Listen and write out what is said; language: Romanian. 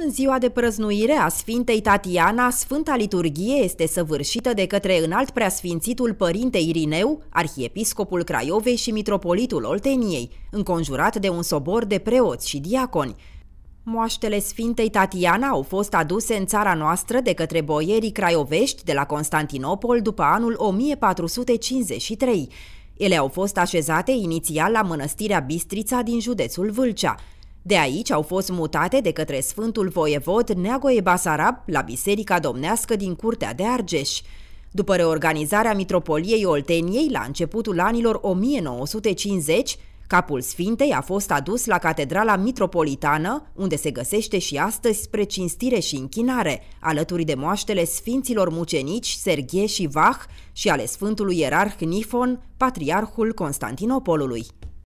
În ziua de prăznuire a Sfintei Tatiana, Sfânta Liturghie este săvârșită de către înalt preasfințitul Părinte Irineu, Arhiepiscopul Craiovei și Mitropolitul Olteniei, înconjurat de un sobor de preoți și diaconi. Moaștele Sfintei Tatiana au fost aduse în țara noastră de către boierii craiovești de la Constantinopol după anul 1453. Ele au fost așezate inițial la mănăstirea Bistrița din județul Vâlcea, de aici au fost mutate de către Sfântul Voievod Neagoe Basarab la Biserica Domnească din Curtea de Argeș. După reorganizarea Mitropoliei Olteniei la începutul anilor 1950, capul Sfintei a fost adus la Catedrala Mitropolitană, unde se găsește și astăzi spre cinstire și închinare, alături de moaștele Sfinților Mucenici Serghie și Vah și ale Sfântului Ierarh Nifon, Patriarhul Constantinopolului.